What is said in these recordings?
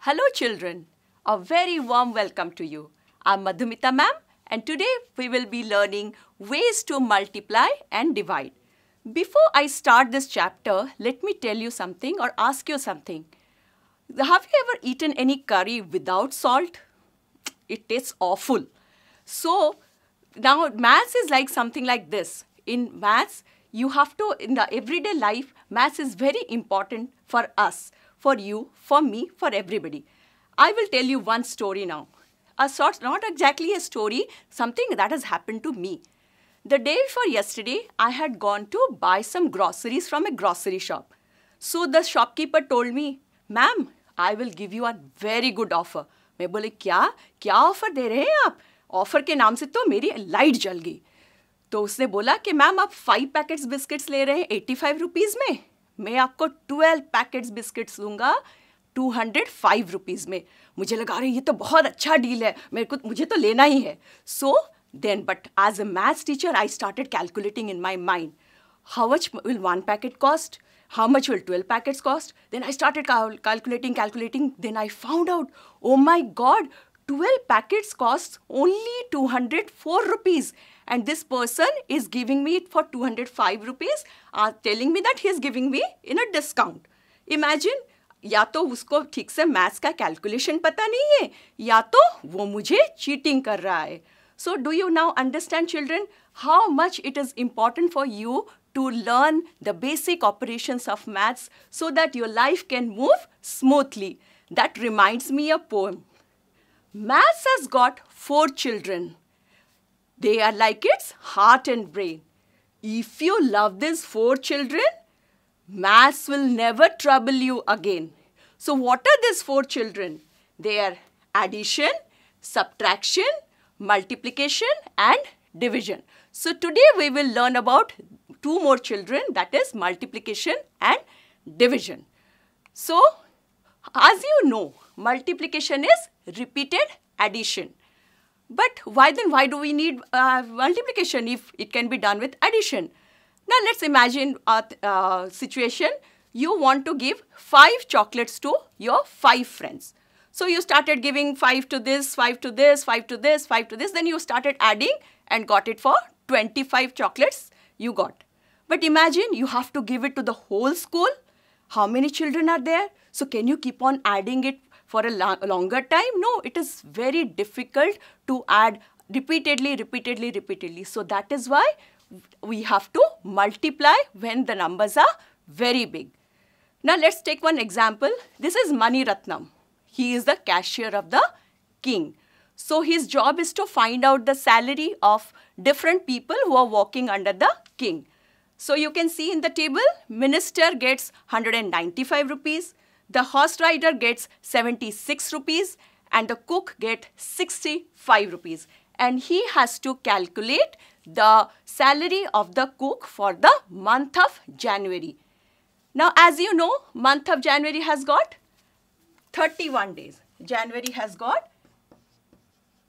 Hello children, a very warm welcome to you. I'm Madhumita ma'am and today we will be learning ways to multiply and divide. Before I start this chapter, let me tell you something or ask you something. Have you ever eaten any curry without salt? It tastes awful. So now maths is like something like this. In maths, you have to, in the everyday life, maths is very important for us for you, for me, for everybody. I will tell you one story now. A sort, not exactly a story, something that has happened to me. The day before yesterday, I had gone to buy some groceries from a grocery shop. So the shopkeeper told me, ma'am, I will give you a very good offer. मैं बोले क्या क्या offer दे रहे हैं आप offer के नाम से तो मेरी लाइट जल गई तो उसने बोला कि मैम आप फाइव पैकेट्स बिस्किट्स ले रहे हैं एट्टी फाइव रुपीज़ में मैं आपको ट्वेल्व पैकेट्स बिस्किट्स दूंगा टू हंड्रेड फाइव रुपीज में मुझे लगा रहे ये तो बहुत अच्छा डील है मेरे को मुझे तो लेना ही है so then but as a maths teacher I started calculating in my mind how much will one packet cost how much will twelve packets cost then I start calculating calculating then I found out oh my god twelve packets cost only two hundred four rupees and this person is giving me it for 205 rupees uh, telling me that he is giving me in a discount imagine या तो उसको ठीक से maths का calculation पता नहीं है या तो वो मुझे चीटिंग कर रहा है so do you now understand children how much it is important for you to learn the basic operations of maths so that your life can move smoothly. That reminds me a poem. Maths has got four children. They are like its heart and brain. If you love these four children, maths will never trouble you again. So what are these four children? They are addition, subtraction, multiplication and division. So today we will learn about two more children that is multiplication and division. So as you know, multiplication is repeated addition but why then, why do we need uh, multiplication if it can be done with addition? Now let's imagine a uh, situation. You want to give 5 chocolates to your 5 friends. So you started giving 5 to this, 5 to this, 5 to this, 5 to this. Then you started adding and got it for 25 chocolates you got. But imagine you have to give it to the whole school. How many children are there? So can you keep on adding it for a lo longer time? No, it is very difficult to add repeatedly, repeatedly, repeatedly. So that is why we have to multiply when the numbers are very big. Now let's take one example. This is Mani Ratnam. He is the cashier of the king. So his job is to find out the salary of different people who are working under the king. So you can see in the table, minister gets 195 rupees, the horse rider gets 76 rupees and the cook get 65 rupees and he has to calculate the salary of the cook for the month of January. Now as you know month of January has got 31 days. January has got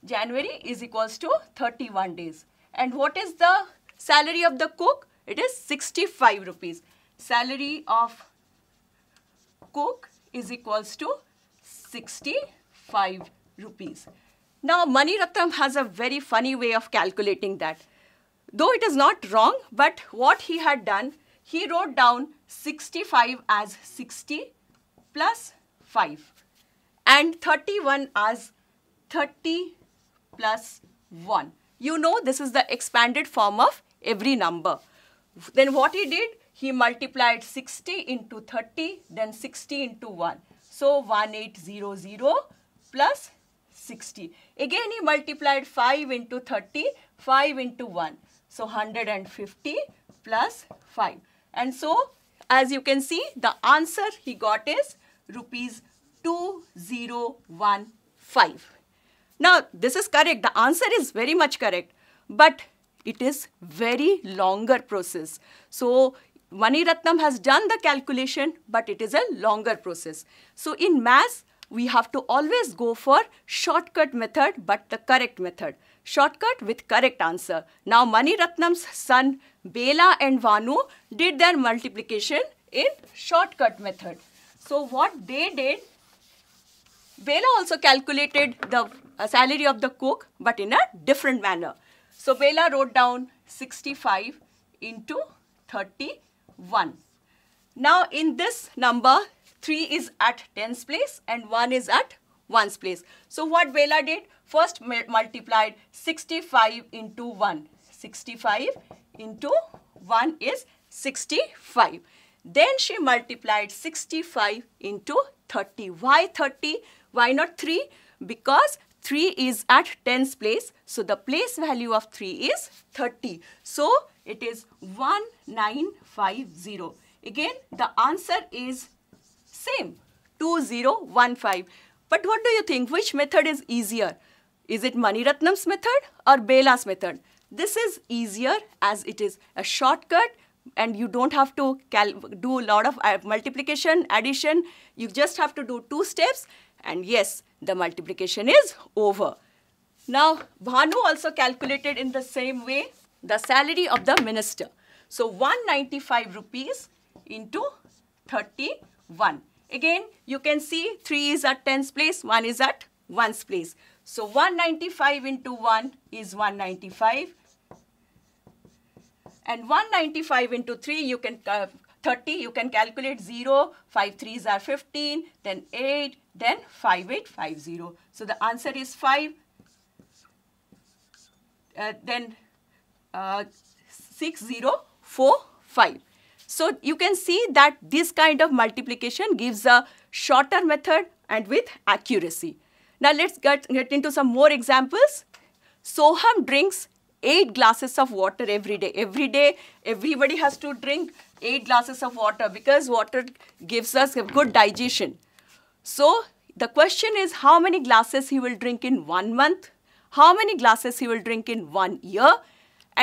January is equals to 31 days and what is the salary of the cook? It is 65 rupees. Salary of Coke is equals to 65 rupees. Now, Mani Ratnam has a very funny way of calculating that. Though it is not wrong, but what he had done, he wrote down 65 as 60 plus 5 and 31 as 30 plus 1. You know this is the expanded form of every number. Then what he did, he multiplied 60 into 30, then 60 into 1. So 1800 plus 60. Again he multiplied 5 into 30, 5 into 1. So 150 plus 5. And so as you can see the answer he got is rupees 2015. Now this is correct. The answer is very much correct. But it is very longer process. So Mani Ratnam has done the calculation, but it is a longer process. So in maths, we have to always go for shortcut method, but the correct method. Shortcut with correct answer. Now Mani Ratnam's son Bela and Vanu did their multiplication in shortcut method. So what they did, Bela also calculated the uh, salary of the cook, but in a different manner. So Bela wrote down 65 into 30 1. Now in this number, 3 is at 10's place and 1 is at 1's place. So what Vela did? First multiplied 65 into 1. 65 into 1 is 65. Then she multiplied 65 into 30. Why 30? Why not 3? Because 3 is at 10's place. So the place value of 3 is 30. So it is 1950. Again, the answer is same, 2015. But what do you think? Which method is easier? Is it Maniratnam's method or Bela's method? This is easier as it is a shortcut and you don't have to do a lot of uh, multiplication, addition. You just have to do two steps and yes, the multiplication is over. Now, Bhanu also calculated in the same way the salary of the minister. So 195 rupees into 31. Again, you can see 3 is at 10's place, 1 is at 1's place. So 195 into 1 is 195. And 195 into 3, you can uh, 30, you can calculate 0, 5 3s are 15, then 8, then 5, 8, 5, 0. So the answer is 5. Uh, then uh, 6045. So you can see that this kind of multiplication gives a shorter method and with accuracy. Now let's get, get into some more examples. Soham drinks 8 glasses of water every day. Every day everybody has to drink 8 glasses of water because water gives us a good digestion. So the question is how many glasses he will drink in one month, how many glasses he will drink in one year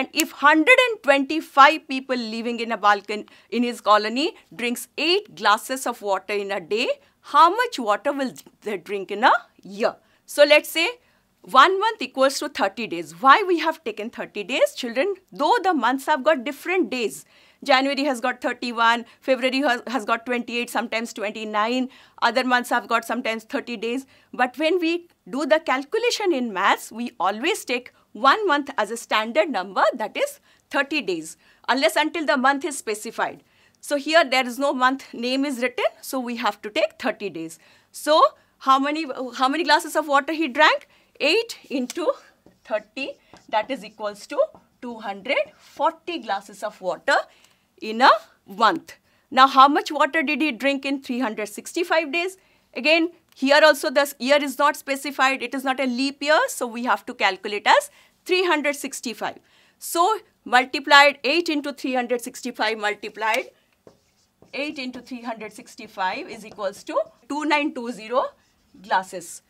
and if 125 people living in a Balkan in his colony drinks 8 glasses of water in a day, how much water will they drink in a year? So let's say one month equals to 30 days. Why we have taken 30 days? Children, though the months have got different days. January has got 31, February has, has got 28, sometimes 29, other months have got sometimes 30 days. But when we do the calculation in maths, we always take one month as a standard number, that is 30 days, unless until the month is specified. So here there is no month name is written, so we have to take 30 days. So how many, how many glasses of water he drank? 8 into 30, that is equals to 240 glasses of water in a month. Now how much water did he drink in 365 days? Again, here also the year is not specified, it is not a leap year, so we have to calculate as 365. So multiplied 8 into 365 multiplied 8 into 365 is equals to 2920 glasses.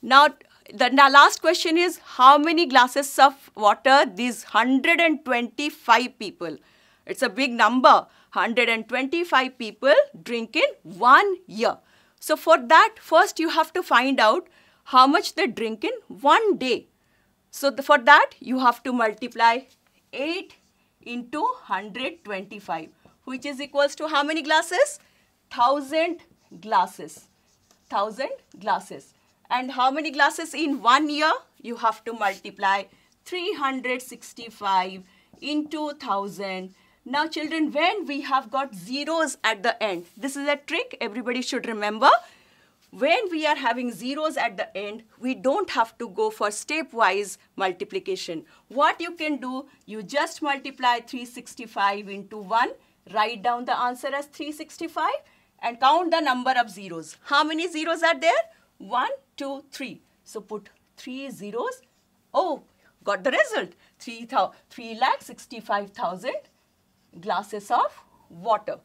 Now the last question is how many glasses of water these 125 people, it's a big number, 125 people drink in one year. So for that, first you have to find out how much they drink in one day. So the, for that, you have to multiply 8 into 125, which is equals to how many glasses? 1000 glasses. 1000 glasses. And how many glasses in one year? You have to multiply 365 into 1000 now children, when we have got zeros at the end, this is a trick everybody should remember. When we are having zeros at the end, we don't have to go for stepwise multiplication. What you can do, you just multiply 365 into 1, write down the answer as 365 and count the number of zeros. How many zeros are there? 1, 2, 3. So put 3 zeros. Oh, got the result. 3, lakh 65,000 glasses of water.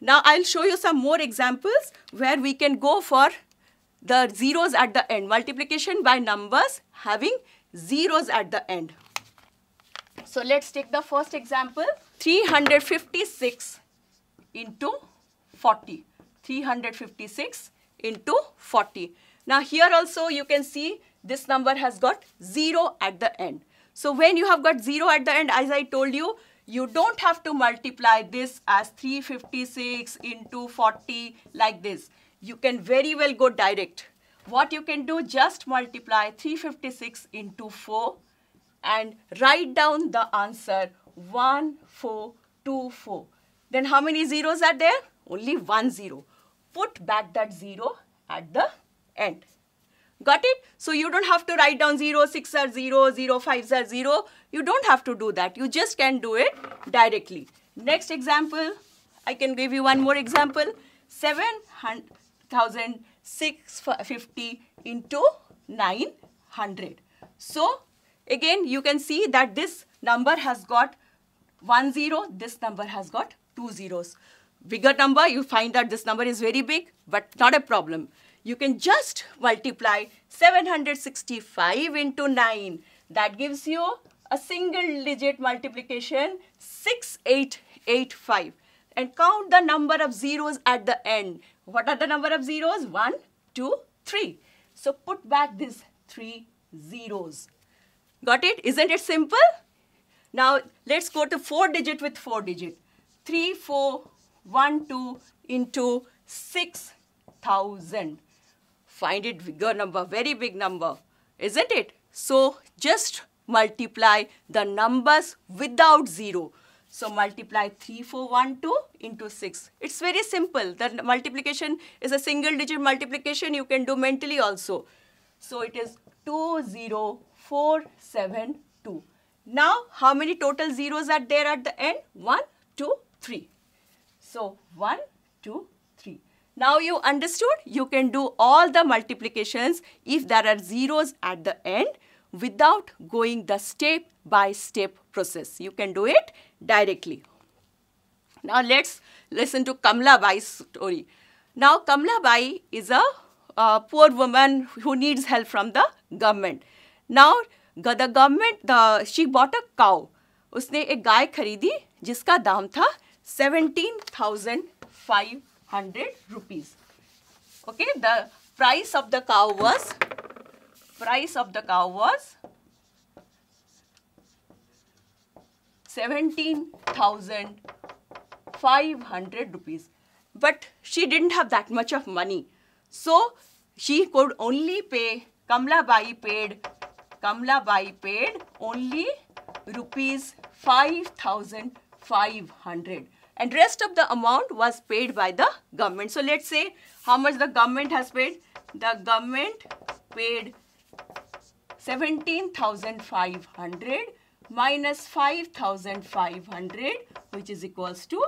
Now I'll show you some more examples where we can go for the zeros at the end. Multiplication by numbers having zeros at the end. So let's take the first example. 356 into 40. 356 into 40. Now here also you can see this number has got 0 at the end. So when you have got 0 at the end, as I told you, you don't have to multiply this as 356 into 40 like this. You can very well go direct. What you can do, just multiply 356 into 4 and write down the answer 1424. Then how many zeros are there? Only one zero. Put back that zero at the end. Got it? So you don't have to write down 0, 6 are 0, 0, 5 are 0. You don't have to do that. You just can do it directly. Next example, I can give you one more example. 7,650 into 900. So again, you can see that this number has got one zero, this number has got two zeros. Bigger number, you find that this number is very big, but not a problem you can just multiply 765 into 9. That gives you a single digit multiplication 6885 and count the number of zeros at the end. What are the number of zeros? 1, 2, 3. So put back these 3 zeros. Got it? Isn't it simple? Now let's go to 4 digit with 4 digit. 3, 4, 1, 2 into 6,000 find it bigger number, very big number, isn't it? So just multiply the numbers without 0. So multiply 3, 4, 1, 2 into 6. It's very simple. The multiplication is a single digit multiplication you can do mentally also. So it is 2, 0, 4, 7, 2. Now how many total zeros are there at the end? 1, 2, 3. So 1, 2, now you understood, you can do all the multiplications if there are zeros at the end without going the step by step process. You can do it directly. Now let's listen to Kamla Bai's story. Now Kamla Bai is a poor woman who needs help from the government. Now the government, the, she bought a cow. उसने एक गाय खरीदी जिसका दाम था seventeen 100 rupees. Okay, the price of the cow was, price of the cow was 17,500 rupees. But she didn't have that much of money. So she could only pay, Kamla Bai paid, Kamla Bai paid only rupees 5,500 and rest of the amount was paid by the government. So let's say how much the government has paid. The government paid 17,500 minus 5,500 which is equals to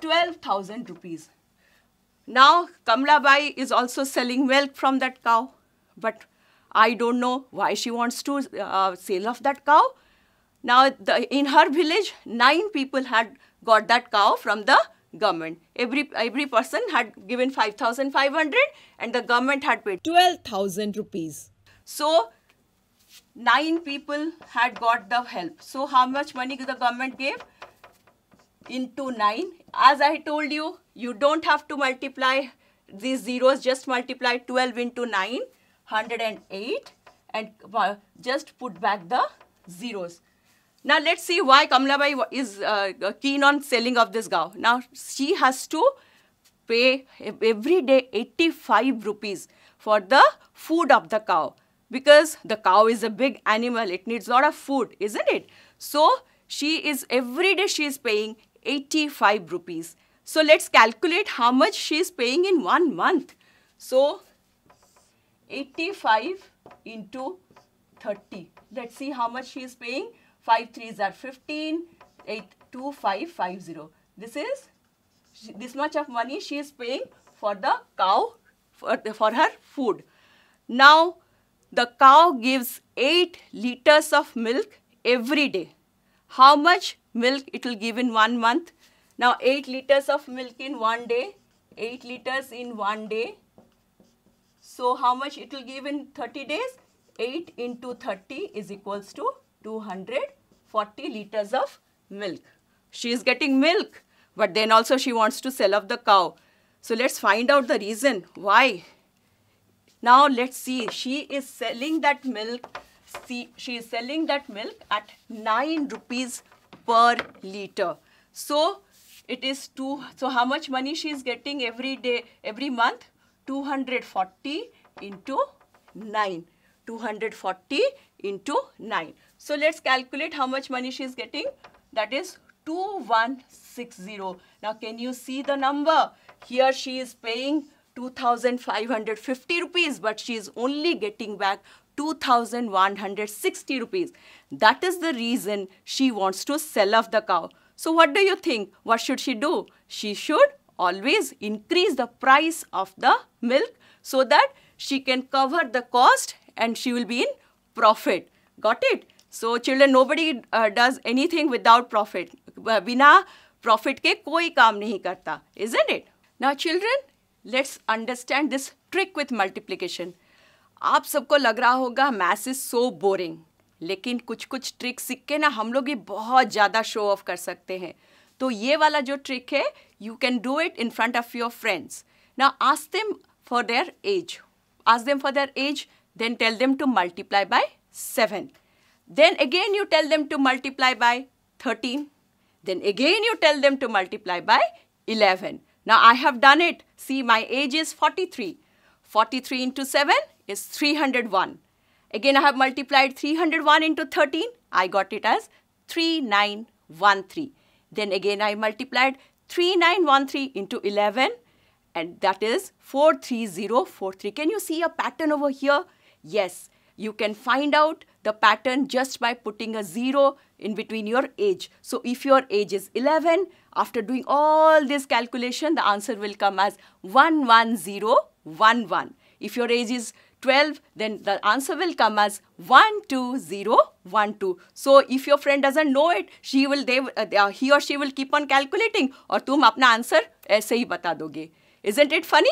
12,000 rupees. Now Bai is also selling milk from that cow but I don't know why she wants to uh, sell off that cow. Now the, in her village nine people had got that cow from the government. Every, every person had given 5,500 and the government had paid 12,000 rupees. So, 9 people had got the help. So, how much money the government gave? Into 9. As I told you, you don't have to multiply these zeros, just multiply 12 into 9, 108 and uh, just put back the zeros. Now let's see why Kamalabai is uh, uh, keen on selling of this cow. Now she has to pay every day 85 rupees for the food of the cow because the cow is a big animal. It needs a lot of food, isn't it? So she is every day she is paying 85 rupees. So let's calculate how much she is paying in one month. So 85 into 30. Let's see how much she is paying. 5 are 15, 8, 2, 5, 5, 0. This is, this much of money she is paying for the cow, for, the, for her food. Now, the cow gives 8 liters of milk every day. How much milk it will give in one month? Now, 8 liters of milk in one day, 8 liters in one day. So, how much it will give in 30 days? 8 into 30 is equals to 240 liters of milk. She is getting milk, but then also she wants to sell off the cow. So let's find out the reason why. Now let's see, she is selling that milk, see, she is selling that milk at 9 rupees per liter. So it is 2, so how much money she is getting every day, every month? 240 into 9. 240 into 9. So let's calculate how much money she is getting. That is 2160. Now can you see the number? Here she is paying 2550 rupees but she is only getting back 2160 rupees. That is the reason she wants to sell off the cow. So what do you think? What should she do? She should always increase the price of the milk so that she can cover the cost and she will be in profit. Got it? So children nobody does anything without profit बिना profit के कोई काम नहीं करता is and it ना children let's understand this trick with multiplication आप सबको लग रहा होगा मैथ इज सो बोरिंग लेकिन कुछ कुछ ट्रिक सीख के ना हम लोग ये बहुत ज़्यादा शो ऑफ कर सकते हैं तो ये वाला जो ट्रिक है you can do it in front of your friends ना ask them for their age ask them for their age then tell them to multiply by seven Then again you tell them to multiply by 13. Then again you tell them to multiply by 11. Now I have done it. See my age is 43. 43 into 7 is 301. Again I have multiplied 301 into 13. I got it as 3913. Then again I multiplied 3913 into 11 and that is 43043. Can you see a pattern over here? Yes, you can find out the pattern just by putting a 0 in between your age. So if your age is 11, after doing all this calculation, the answer will come as 11011. If your age is 12, then the answer will come as 12012. So if your friend doesn't know it, she will they, uh, he or she will keep on calculating or तुम अपना answer ऐसे ही is Isn't it funny?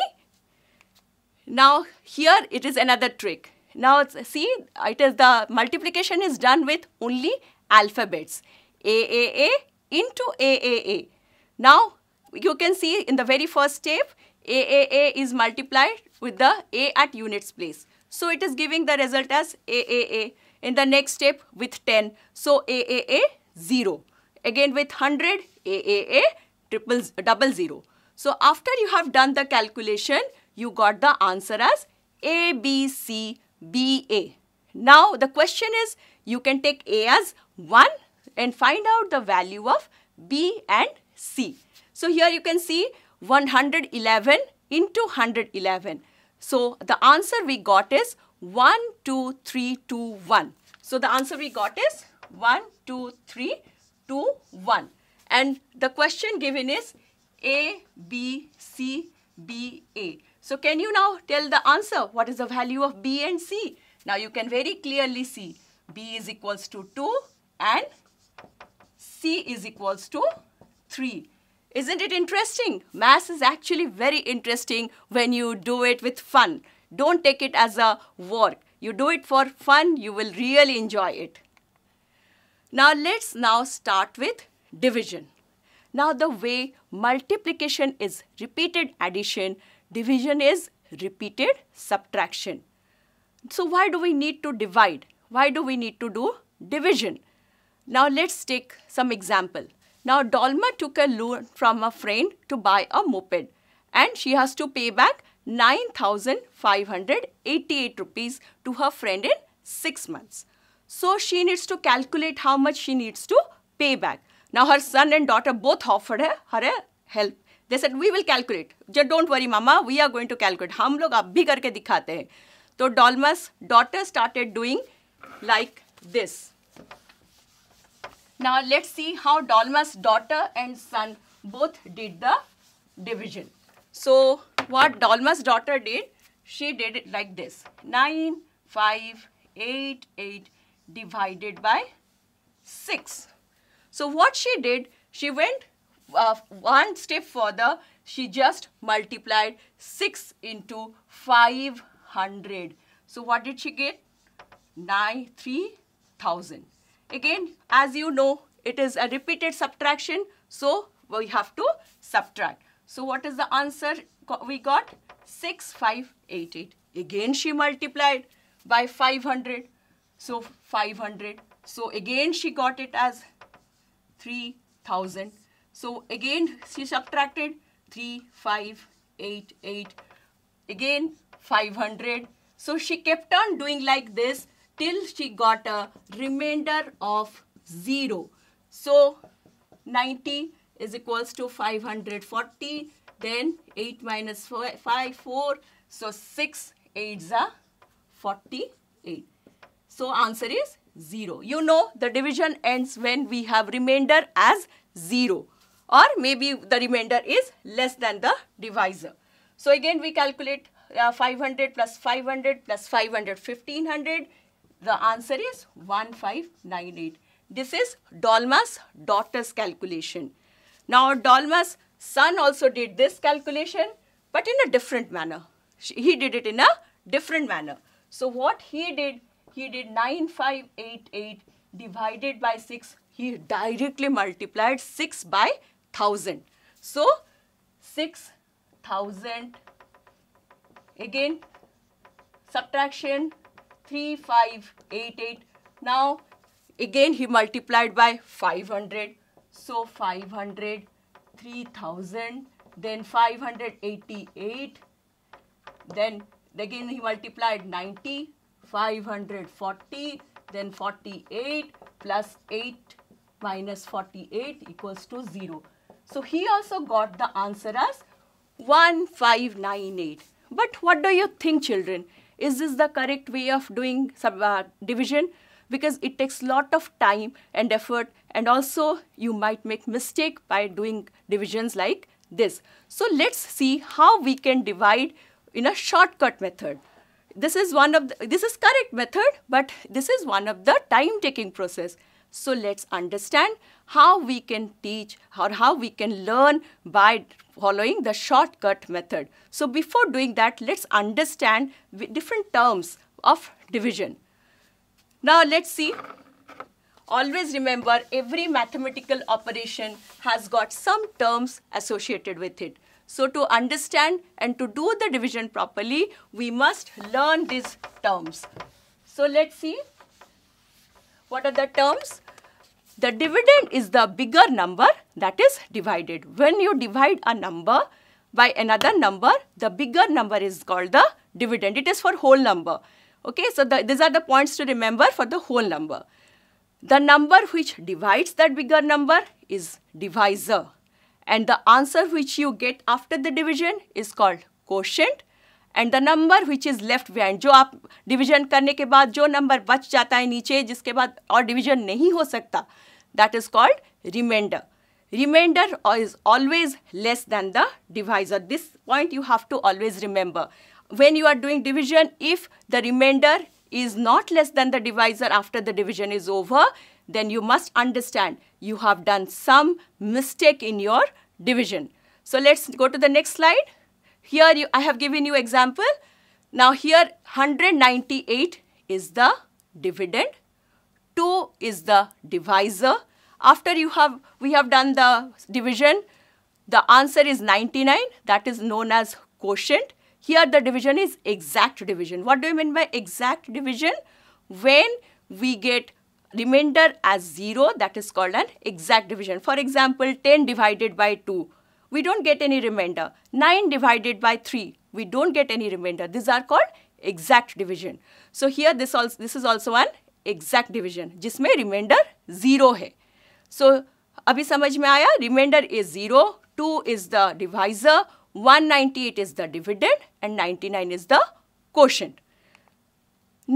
Now here it is another trick. Now see, it is the multiplication is done with only alphabets. AAA into AAA. Now you can see in the very first step, AAA is multiplied with the A at units place. So it is giving the result as AAA. In the next step with 10, so AAA 0. Again with 100, AAA triple, double 0. So after you have done the calculation, you got the answer as A, B, C BA. Now the question is you can take A as 1 and find out the value of B and C. So here you can see 111 into 111. So the answer we got is 1, 2, 3, 2, 1. So the answer we got is 1, 2, 3, 2, 1. And the question given is A, B, C, B, A. So can you now tell the answer? What is the value of B and C? Now you can very clearly see B is equals to 2 and C is equals to 3. Isn't it interesting? Mass is actually very interesting when you do it with fun. Don't take it as a work. You do it for fun, you will really enjoy it. Now let's now start with division. Now the way multiplication is repeated addition Division is repeated subtraction. So why do we need to divide? Why do we need to do division? Now let's take some example. Now Dolma took a loan from a friend to buy a moped and she has to pay back 9,588 rupees to her friend in 6 months. So she needs to calculate how much she needs to pay back. Now her son and daughter both offered her, her help they said we will calculate जो don't worry mama we are going to calculate हम लोग अब भी करके दिखाते हैं तो डॉलमस daughter started doing like this now let's see how Dalma's daughter and son both did the division. So what Dalma's daughter did, she did it like this. 9, 5, 8, 8 divided by 6. So what she did, she went uh, one step further, she just multiplied 6 into 500. So what did she get? 9, 3,000. Again, as you know, it is a repeated subtraction. So we have to subtract. So what is the answer we got? 6588. Again, she multiplied by 500. So 500. So again, she got it as 3,000. So again, she subtracted 3, 5, 8, 8, again 500. So she kept on doing like this till she got a remainder of 0. So 90 is equals to 540. Then 8 minus 5, 4. So 6, 8s are 48. So answer is 0. You know the division ends when we have remainder as 0 or maybe the remainder is less than the divisor. So again we calculate uh, 500 plus 500 plus 500 1500 the answer is 1598. This is Dolmas daughter's calculation. Now Dolmas son also did this calculation but in a different manner. He did it in a different manner. So what he did, he did 9588 divided by 6. He directly multiplied 6 by thousand. So six thousand again subtraction three five eight eight. Now again he multiplied by 500. So five hundred three thousand. then 588, then again he multiplied 90, 540, then 48 plus 8 minus 48 equals to 0. So he also got the answer as 1598. But what do you think children? Is this the correct way of doing sub uh, division? Because it takes lot of time and effort and also you might make mistake by doing divisions like this. So let's see how we can divide in a shortcut method. This is one of the, this is correct method but this is one of the time taking process. So let's understand how we can teach or how we can learn by following the shortcut method. So before doing that, let's understand different terms of division. Now let's see. Always remember every mathematical operation has got some terms associated with it. So to understand and to do the division properly, we must learn these terms. So let's see. What are the terms? The dividend is the bigger number that is divided. When you divide a number by another number, the bigger number is called the dividend. It is for whole number. Okay, so the, these are the points to remember for the whole number. The number which divides that bigger number is divisor. And the answer which you get after the division is called quotient. and the number which is left behind, जो आप division करने के बाद जो number बच जाता है नीचे जिसके बाद और division नहीं हो सकता that is called remainder. Remainder is always less than the divisor. This point you have to always remember. When you are doing division, if the remainder is not less than the divisor after the division is over, then you must understand you have done some mistake in your division. So let's go to the next slide. Here you, I have given you example. Now here 198 is the dividend, 2 is the divisor, after you have, we have done the division, the answer is 99. That is known as quotient. Here the division is exact division. What do you mean by exact division? When we get remainder as 0, that is called an exact division. For example, 10 divided by 2, we don't get any remainder. 9 divided by 3, we don't get any remainder. These are called exact division. So here this, also, this is also an exact division, जिसमें remainder 0 है. So अभी समझ में आया Remainder is zero two is the 198 is the dividend and 99 is the quotient.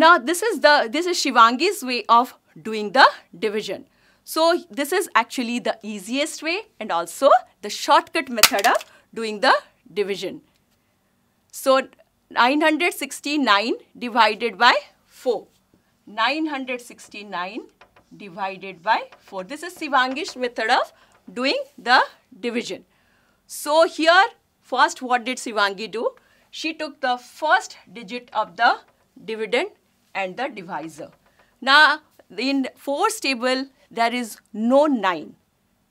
Now this is the this is Shivangi's way of doing the division. So this is actually the easiest way and also the shortcut method of doing the division. So 969 divided by 4. 969 divided by 4. This is Sivangish method of doing the division. So here first what did Sivangi do? She took the first digit of the dividend and the divisor. Now in 4's table there is no 9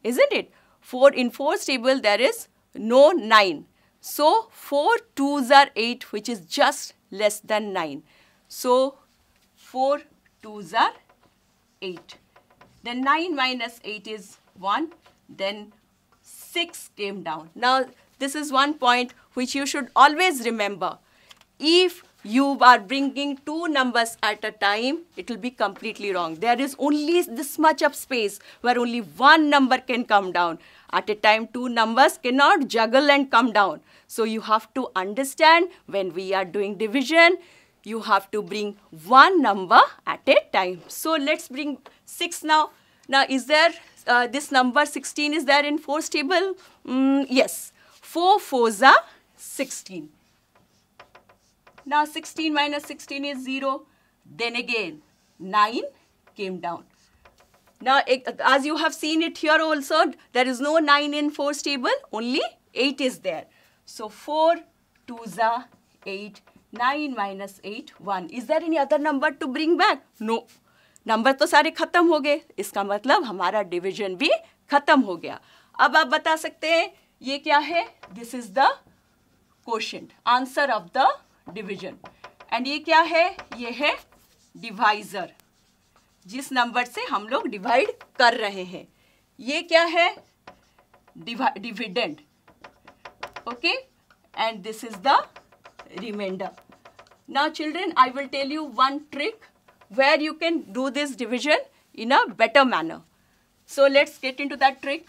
isn't it? 4 in 4's table there is no 9. So 4 2's are 8 which is just less than 9. So 4 2's are 8. Then 9 minus 8 is 1. Then 6 came down. Now, this is one point which you should always remember. If you are bringing two numbers at a time, it will be completely wrong. There is only this much of space where only one number can come down. At a time, two numbers cannot juggle and come down. So you have to understand when we are doing division, you have to bring one number at a time. So let's bring 6 now. Now is there uh, this number 16 is there in 4's table? Mm, yes. 4 fours are 16. Now 16 minus 16 is 0. Then again 9 came down. Now as you have seen it here also there is no 9 in 4's table only 8 is there. So 4 2s are 8 nine minus eight one is there any other number to bring back no number तो सारे खत्म हो गए इसका मतलब हमारा division भी खत्म हो गया अब आप बता सकते हैं ये क्या है this is the question answer of the division and ये क्या है ये है डिवाइजर जिस नंबर से हम लोग डिवाइड कर रहे हैं ये क्या है dividend okay and this is the remainder. Now children, I will tell you one trick where you can do this division in a better manner. So let's get into that trick.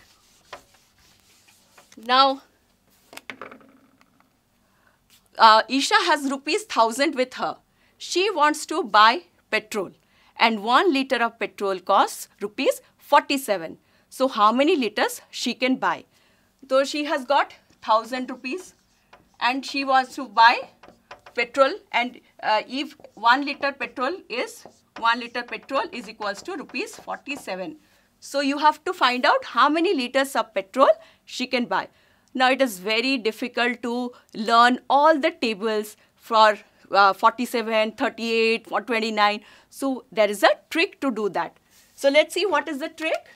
Now, uh, Isha has rupees 1000 with her. She wants to buy petrol and 1 litre of petrol costs rupees 47. So how many litres she can buy? So she has got 1000 rupees and she wants to buy petrol and uh, if 1 liter petrol is 1 liter petrol is equals to rupees 47. So you have to find out how many liters of petrol she can buy. Now it is very difficult to learn all the tables for uh, 47, 38, 129. So there is a trick to do that. So let's see what is the trick.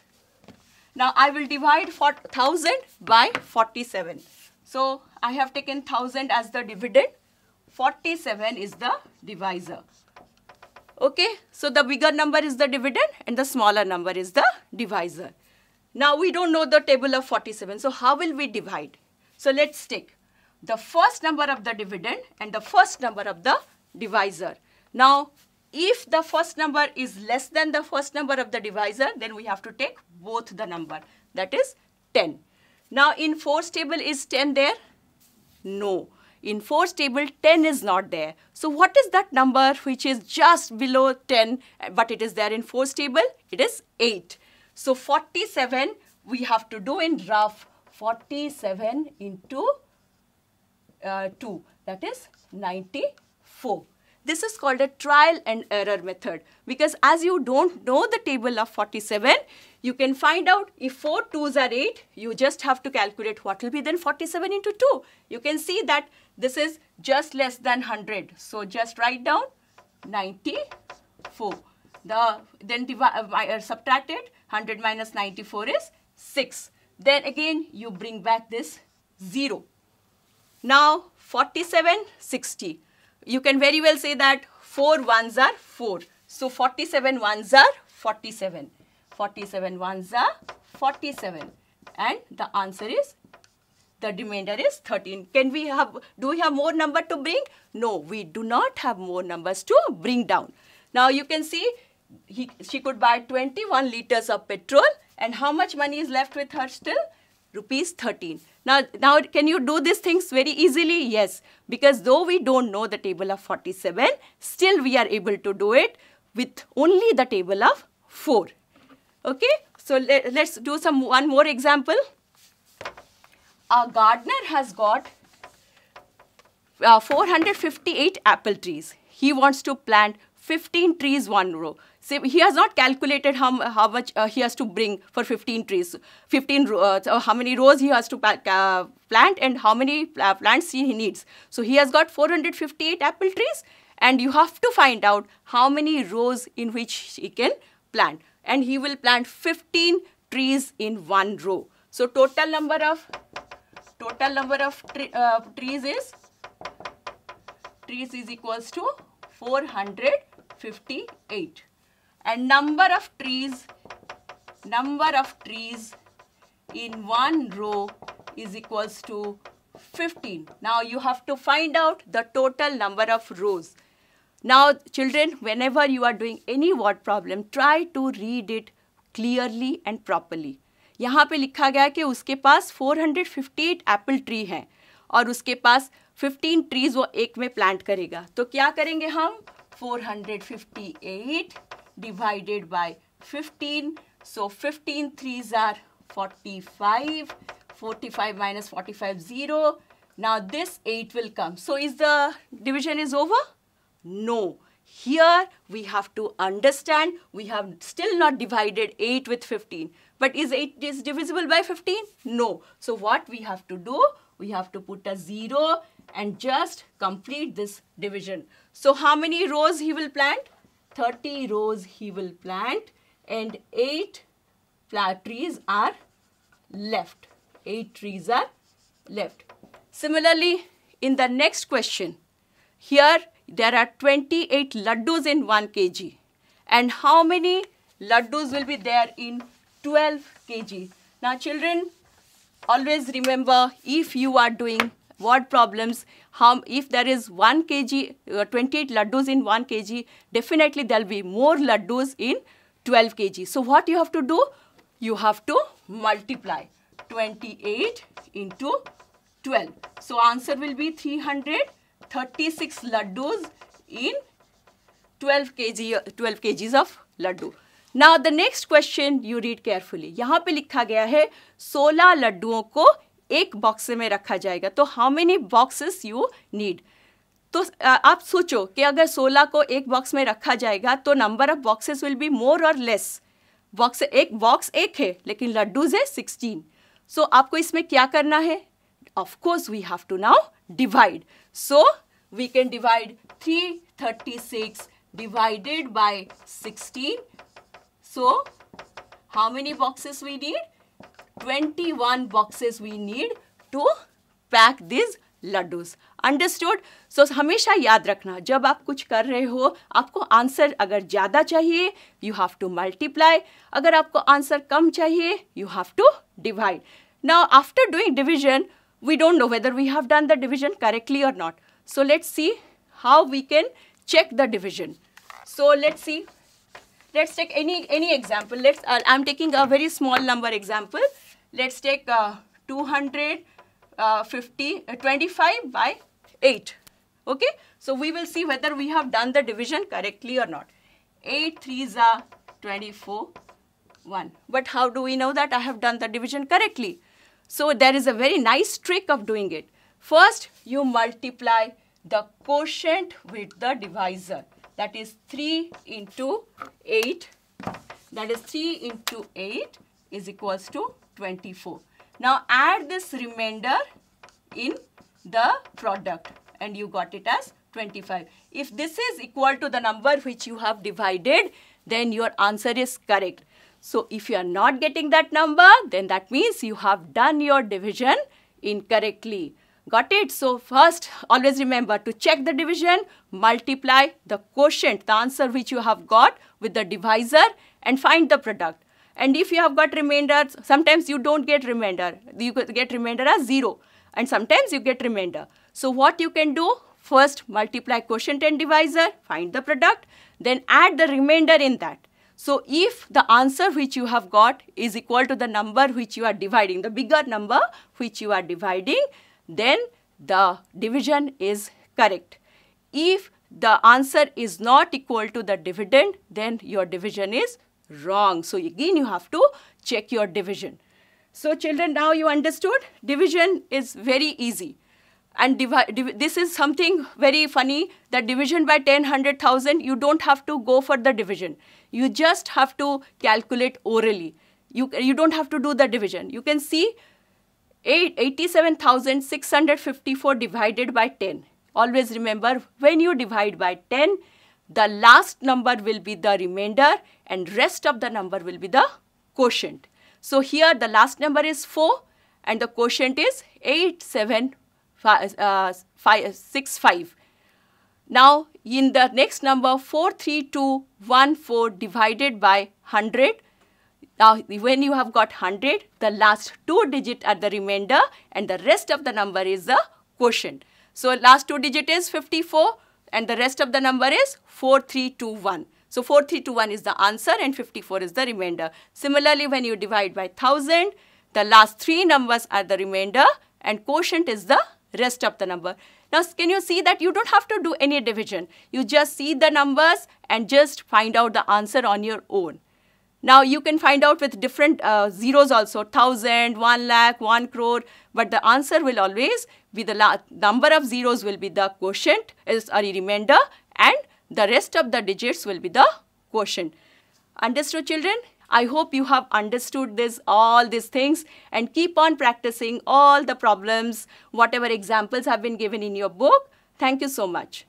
Now I will divide 1000 by 47. So I have taken 1000 as the dividend. 47 is the divisor. Okay, so the bigger number is the dividend and the smaller number is the divisor. Now we don't know the table of 47, so how will we divide? So let's take the first number of the dividend and the first number of the divisor. Now, if the first number is less than the first number of the divisor, then we have to take both the number, that is 10. Now, in 4's table, is 10 there? No. In force table, 10 is not there. So what is that number which is just below 10, but it is there in force table? It is 8. So 47 we have to do in rough 47 into uh, 2 that is 94. This is called a trial and error method because as you don't know the table of 47, you can find out if 4 2s are 8, you just have to calculate what will be then 47 into 2. You can see that this is just less than 100. So just write down 94. The, then divide, uh, uh, subtract it. 100 minus 94 is 6. Then again, you bring back this 0. Now, 47, 60. You can very well say that 4 ones are 4. So, 47 ones are 47. 47 ones are 47. And the answer is the remainder is 13. Can we have, do we have more number to bring? No, we do not have more numbers to bring down. Now you can see he, she could buy 21 liters of petrol and how much money is left with her still? Rupees 13. Now, now can you do these things very easily? Yes, because though we don't know the table of 47, still we are able to do it with only the table of 4. Okay, so let, let's do some one more example our gardener has got uh, 458 apple trees. He wants to plant 15 trees one row. So he has not calculated how, how much uh, he has to bring for 15 trees, 15 uh, so how many rows he has to uh, plant and how many uh, plants he needs. So he has got 458 apple trees and you have to find out how many rows in which he can plant. And he will plant 15 trees in one row. So total number of total number of tre uh, trees is trees is equals to 458 and number of trees number of trees in one row is equals to 15 now you have to find out the total number of rows now children whenever you are doing any word problem try to read it clearly and properly यहाँ पे लिखा गया कि उसके पास 458 Apple tree हैं और उसके पास 15 trees वो एक में प्लांट करेगा तो क्या करेंगे हम 458 divided by 15 so 15 threes are 45 45 minus 45 0 now this 8 will come so is the division is over no here we have to understand we have still not divided 8 with 15 But is 8 is divisible by 15? No. So what we have to do? We have to put a 0 and just complete this division. So how many rows he will plant? 30 rows he will plant and 8 trees are left. 8 trees are left. Similarly, in the next question, here there are 28 laddus in 1 kg. And how many laddus will be there in 12 kg. Now children, always remember if you are doing word problems, how, if there is 1 kg, uh, 28 laddus in 1 kg, definitely there will be more laddus in 12 kg. So what you have to do? You have to multiply 28 into 12. So answer will be 336 laddus in 12 kg, 12 kgs of laddu. ना the next question you read carefully यहाँ पे लिखा गया है सोलह लड्डुओं को एक box में रखा जाएगा तो how many boxes you need तो आप सोचो कि अगर 16 को एक बॉक्स में रखा जाएगा तो number of boxes will be more और लेस बॉक्स एक बॉक्स एक है लेकिन लड्डूज है सिक्सटीन सो so, आपको इसमें क्या करना है of course we have to now divide so we can divide three thirty six divided by sixteen So, how many boxes we need? 21 boxes we need to pack these laddoos understood so हमेशा याद रखना जब आप कुछ कर रहे हो आपको आंसर अगर ज़्यादा चाहिए यू हैव टू मल्टीप्लाई अगर आपको आंसर कम चाहिए you have to divide now after doing division we don't know whether we have done the division correctly और not so let's see how we can check the division so let's see Let's take any, any example. Let's, uh, I'm taking a very small number example. Let's take uh, 250, uh, uh, 25 by 8. Okay, so we will see whether we have done the division correctly or not. 8 3s are 24, 1. But how do we know that I have done the division correctly? So there is a very nice trick of doing it. First, you multiply the quotient with the divisor that is 3 into 8 that is 3 into 8 is equals to 24. Now add this remainder in the product and you got it as 25. If this is equal to the number which you have divided then your answer is correct. So if you are not getting that number then that means you have done your division incorrectly. Got it? So first, always remember to check the division, multiply the quotient, the answer which you have got with the divisor and find the product. And if you have got remainder, sometimes you don't get remainder. You get remainder as 0 and sometimes you get remainder. So what you can do? First, multiply quotient and divisor, find the product, then add the remainder in that. So if the answer which you have got is equal to the number which you are dividing, the bigger number which you are dividing, then the division is correct. If the answer is not equal to the dividend, then your division is wrong. So again, you have to check your division. So children, now you understood? Division is very easy. And this is something very funny that division by 10, 100,000, you don't have to go for the division. You just have to calculate orally. You, you don't have to do the division. You can see 87,654 divided by 10. Always remember when you divide by 10, the last number will be the remainder and rest of the number will be the quotient. So here the last number is 4 and the quotient is eight seven five uh, six five. Now in the next number 43214 divided by 100 now, when you have got 100, the last two digit are the remainder and the rest of the number is the quotient. So, last two digit is 54 and the rest of the number is 4321. So, 4321 is the answer and 54 is the remainder. Similarly, when you divide by 1000, the last three numbers are the remainder and quotient is the rest of the number. Now, can you see that you don't have to do any division. You just see the numbers and just find out the answer on your own. Now you can find out with different uh, zeros also, 1000, 1 lakh, 1 crore, but the answer will always be the number of zeros will be the quotient, is a remainder and the rest of the digits will be the quotient. Understood children? I hope you have understood this, all these things and keep on practicing all the problems, whatever examples have been given in your book. Thank you so much.